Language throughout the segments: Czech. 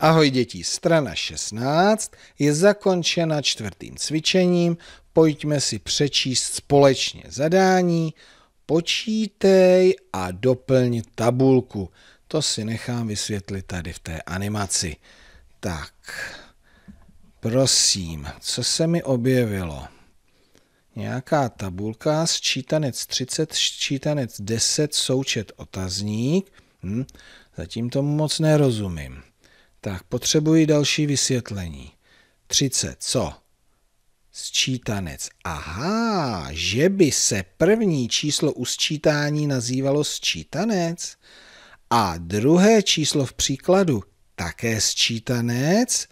Ahoj děti, strana 16 je zakončena čtvrtým cvičením. Pojďme si přečíst společně zadání. Počítej a doplň tabulku. To si nechám vysvětlit tady v té animaci. Tak, prosím, co se mi objevilo? Nějaká tabulka, sčítanec 30, sčítanec 10, součet otazník. Hm, zatím tomu moc nerozumím. Tak potřebuji další vysvětlení. 30. Co? Sčítanec. Aha, že by se první číslo u sčítání nazývalo sčítanec a druhé číslo v příkladu také sčítanec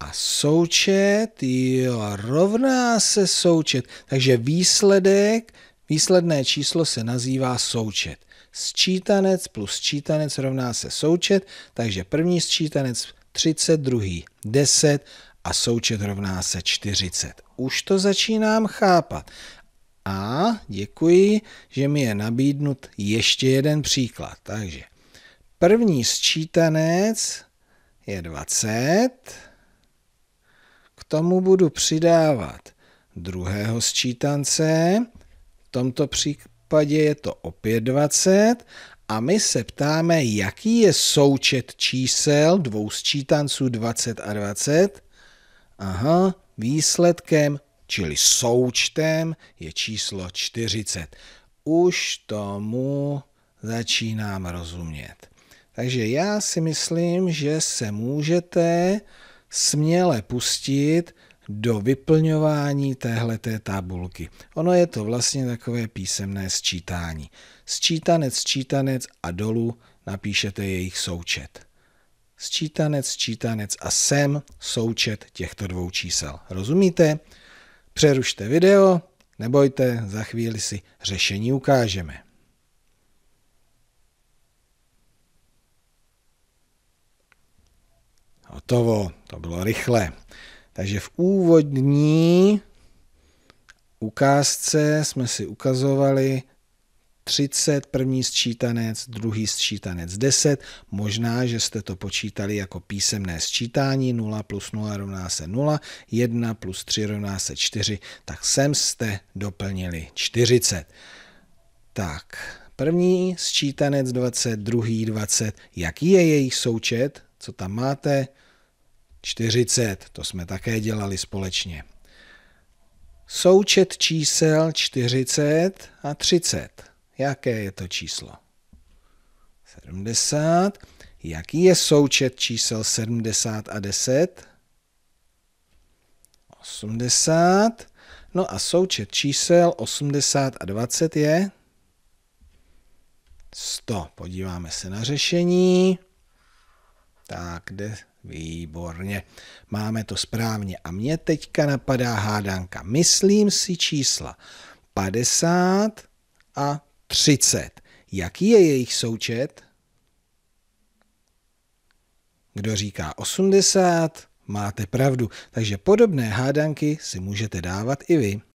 a součet jo, rovná se součet. Takže výsledek Výsledné číslo se nazývá součet. Sčítanec plus sčítanec rovná se součet, takže první sčítanec 30, druhý 10 a součet rovná se 40. Už to začínám chápat. A děkuji, že mi je nabídnut ještě jeden příklad. Takže první sčítanec je 20. K tomu budu přidávat druhého sčítance, tomto případě je to opět 20 a my se ptáme, jaký je součet čísel dvou sčítanců 20 a 20. Aha, výsledkem, čili součtem, je číslo 40. Už tomu začínám rozumět. Takže já si myslím, že se můžete směle pustit do vyplňování téhleté tabulky. Ono je to vlastně takové písemné sčítání. Sčítanec, sčítanec a dolů napíšete jejich součet. Sčítanec, sčítanec a sem součet těchto dvou čísel. Rozumíte? Přerušte video, nebojte, za chvíli si řešení ukážeme. Hotovo, to bylo rychle. Takže v úvodní ukázce jsme si ukazovali 30, první sčítanec, druhý sčítanec 10. Možná, že jste to počítali jako písemné sčítání 0 plus 0 rovná se 0, 1 plus 3 rovná se 4, tak sem jste doplnili 40. Tak, první sčítanec 20, druhý 20. Jaký je jejich součet? Co tam máte? 40, to jsme také dělali společně. Součet čísel 40 a 30. Jaké je to číslo? 70. Jaký je součet čísel 70 a 10? 80. No a součet čísel 80 a 20 je 100. Podíváme se na řešení. Tak, Výborně, máme to správně. A mě teďka napadá hádanka. Myslím si čísla 50 a 30. Jaký je jejich součet? Kdo říká 80, máte pravdu. Takže podobné hádanky si můžete dávat i vy.